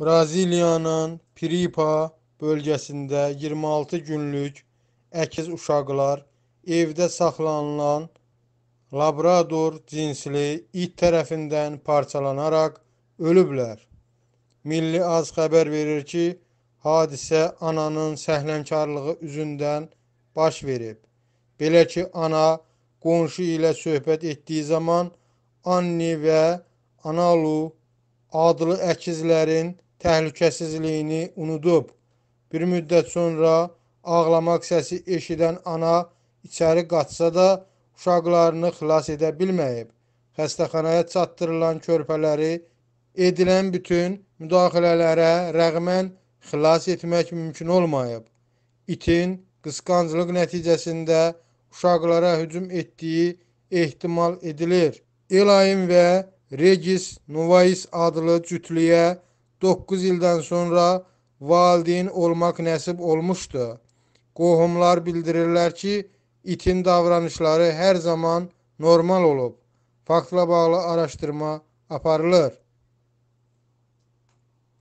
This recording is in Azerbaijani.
Braziliyanın Piripa bölgəsində 26 günlük əkiz uşaqlar evdə saxlanılan labrador cinsli it tərəfindən parçalanaraq ölüblər. Milli Az xəbər verir ki, hadisə ananın səhlənkarlığı üzündən baş verib. Belə ki, ana qonşu ilə söhbət etdiyi zaman Anni və Analu adlı əkizlərin təhlükəsizliyini unudub. Bir müddət sonra ağlamaq səsi eşidən ana içəri qaçsa da uşaqlarını xilas edə bilməyib. Xəstəxanaya çatdırılan körpələri edilən bütün müdaxilələrə rəğmən xilas etmək mümkün olmayıb. İtin qısqanclıq nəticəsində uşaqlara hücum etdiyi ehtimal edilir. Elaim və Regis Novais adlı cütlüyə 9 ildən sonra valideyn olmaq nəsib olmuşdu. Qohumlar bildirirlər ki, itin davranışları hər zaman normal olub. Faktla bağlı araşdırma aparılır.